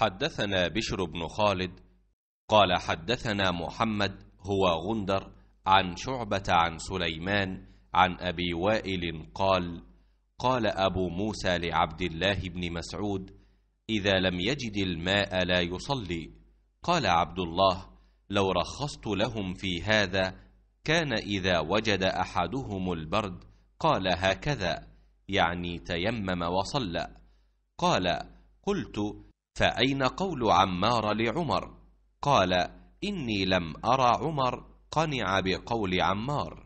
حدثنا بشر بن خالد قال حدثنا محمد هو غندر عن شعبة عن سليمان عن أبي وائل قال قال أبو موسى لعبد الله بن مسعود إذا لم يجد الماء لا يصلي قال عبد الله لو رخصت لهم في هذا كان إذا وجد أحدهم البرد قال هكذا يعني تيمم وصلى قال قلت فأين قول عمار لعمر قال إني لم أرى عمر قنع بقول عمار